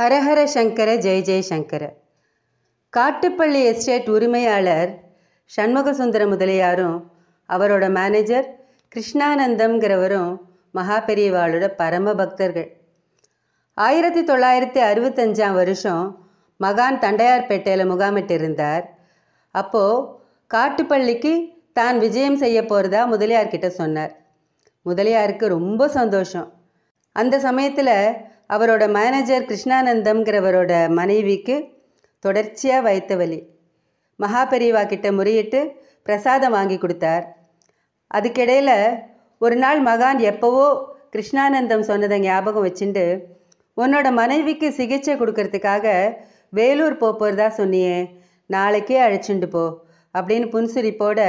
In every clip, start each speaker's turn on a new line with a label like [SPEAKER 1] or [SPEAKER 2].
[SPEAKER 1] ஹரஹர சங்கர ஜெய் ஜெய் சங்கர காட்டுப்பள்ளி எஸ்டேட் உரிமையாளர் சண்முகசுந்தர முதலியாரும் அவரோட மேனேஜர் கிருஷ்ணானந்தம்ங்கிறவரும் மகா பெரியவாளோட பரம பக்தர்கள் ஆயிரத்தி தொள்ளாயிரத்தி அறுபத்தஞ்சாம் வருஷம் மகான் தண்டையார்பேட்டையில் முகாமிட்டு இருந்தார் அப்போது காட்டுப்பள்ளிக்கு தான் விஜயம் செய்ய போகிறதா முதலியார்கிட்ட சொன்னார் முதலியாருக்கு ரொம்ப சந்தோஷம் அந்த சமயத்தில் அவரோட மேனேஜர் கிருஷ்ணானந்தம்ங்கிறவரோட மனைவிக்கு தொடர்ச்சியாக வைத்த வலி மகாபெரிவா கிட்ட முறையிட்டு பிரசாதம் வாங்கி கொடுத்தார் அதுக்கிடையில் ஒரு நாள் மகான் எப்போவோ கிருஷ்ணானந்தம் சொன்னதை ஞாபகம் வச்சுட்டு உன்னோட மனைவிக்கு சிகிச்சை கொடுக்கறதுக்காக வேலூர் போகிறதா சொன்னியே நாளைக்கே அழைச்சிண்டு போ அப்படின்னு புன்சிரிப்போட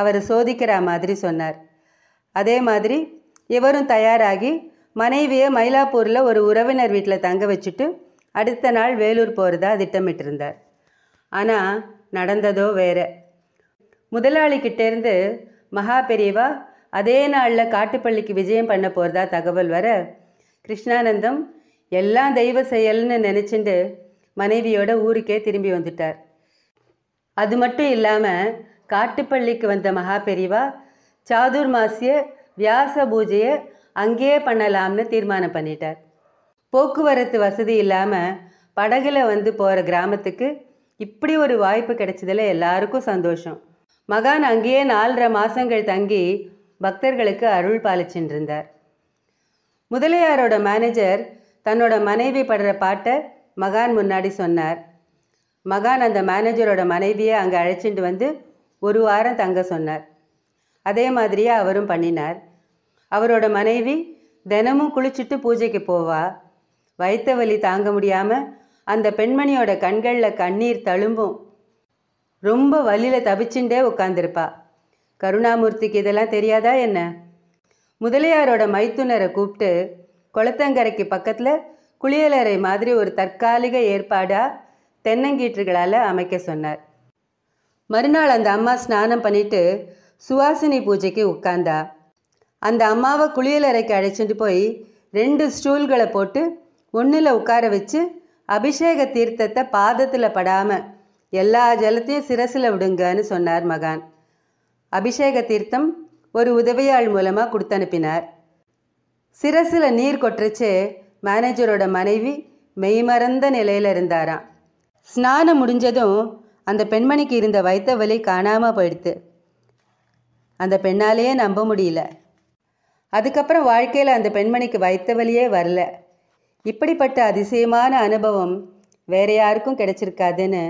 [SPEAKER 1] அவரை சோதிக்கிற மாதிரி சொன்னார் அதே மாதிரி இவரும் தயாராகி மனைவியை மயிலாப்பூரில் ஒரு உறவினர் வீட்டில் தங்க வச்சுட்டு அடுத்த நாள் வேலூர் போகிறதா திட்டமிட்டிருந்தார் ஆனால் நடந்ததோ வேற முதலாளிக்கிட்டேருந்து மகா பெரியவா அதே நாளில் காட்டுப்பள்ளிக்கு விஜயம் பண்ண போகிறதா தகவல் வர கிருஷ்ணானந்தம் எல்லாம் தெய்வ செயல்னு நினச்சிண்டு மனைவியோட ஊருக்கே திரும்பி வந்துட்டார் அது மட்டும் இல்லாமல் காட்டுப்பள்ளிக்கு வந்த மகா பெரியவா சாதுர் மாசிய வியாச பூஜையை அங்கேயே பண்ணலாம்னு தீர்மானம் பண்ணிட்டார் போக்குவரத்து வசதி இல்லாமல் படகுல வந்து போகிற கிராமத்துக்கு இப்படி ஒரு வாய்ப்பு கிடைச்சதில் எல்லாருக்கும் சந்தோஷம் மகான் அங்கேயே நாலரை மாதங்கள் தங்கி பக்தர்களுக்கு அருள் பாலிச்சுட்டு இருந்தார் முதலியாரோட மேனேஜர் தன்னோட மனைவி படுற பாட்டை மகான் முன்னாடி சொன்னார் மகான் அந்த மேனேஜரோட மனைவியை அங்கே அழைச்சிட்டு வந்து ஒரு வாரம் தங்க சொன்னார் அதே மாதிரியே அவரும் பண்ணினார் அவரோட மனைவி தினமும் குளிச்சுட்டு பூஜைக்கு போவா வைத்த வலி தாங்க முடியாமல் அந்த பெண்மணியோட கண்களில் கண்ணீர் தழும்பும் ரொம்ப வலியில் தவிச்சுண்டே உட்காந்துருப்பா கருணாமூர்த்திக்கு இதெல்லாம் தெரியாதா என்ன முதலியாரோட மைத்துனரை கூப்பிட்டு குளத்தங்கரைக்கு பக்கத்தில் குளியலறை மாதிரி ஒரு தற்காலிக ஏற்பாடாக தென்னங்கீற்றுகளால் அமைக்க சொன்னார் மறுநாள் அந்த அம்மா ஸ்நானம் பண்ணிட்டு சுவாசினி பூஜைக்கு உட்கார்ந்தா அந்த அம்மாவை குளியலறைக்கு அழைச்சிட்டு போய் ரெண்டு ஸ்டூல்களை போட்டு ஒன்றில் உட்கார வச்சு அபிஷேக தீர்த்தத்தை பாதத்தில் படாமல் எல்லா ஜலத்தையும் சிரசில் விடுங்கன்னு சொன்னார் மகான் அபிஷேக தீர்த்தம் ஒரு உதவியாள் மூலமாக கொடுத்து அனுப்பினார் சிரசில் நீர் கொட்டுறச்சு மேனேஜரோட மனைவி மெய்மறந்த நிலையில் இருந்தாராம் ஸ்நானம் முடிஞ்சதும் அந்த பெண்மணிக்கு இருந்த வைத்த வலி காணாமல் போயிடுத்து அந்த பெண்ணாலேயே நம்ப முடியல அதுக்கப்புறம் வாழ்க்கையில் அந்த பெண்மணிக்கு வைத்த வழியே வரல இப்படிப்பட்ட அதிசயமான அனுபவம் வேற யாருக்கும் கிடைச்சிருக்காதுன்னு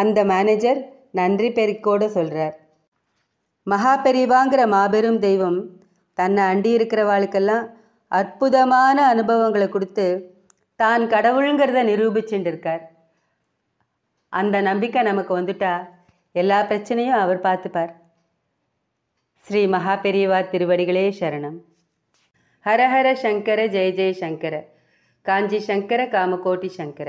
[SPEAKER 1] அந்த மேனேஜர் நன்றி பெருக்கோடு சொல்கிறார் மகா பெரிவாங்கிற மாபெரும் தெய்வம் தன்னை அண்டி வாழ்க்கெல்லாம் அற்புதமான அனுபவங்களை கொடுத்து தான் கடவுளுங்கிறத நிரூபிச்சுட்டு இருக்கார் அந்த நம்பிக்கை நமக்கு வந்துட்டா எல்லா பிரச்சனையும் அவர் பார்த்துப்பார் ஸ்ரீ மகா பெரியவா திருவடிகளே சரணம் ஹரஹர சங்கர ஜெய ஜெய சங்கர காஞ்சி சங்கர காமகோட்டி சங்கர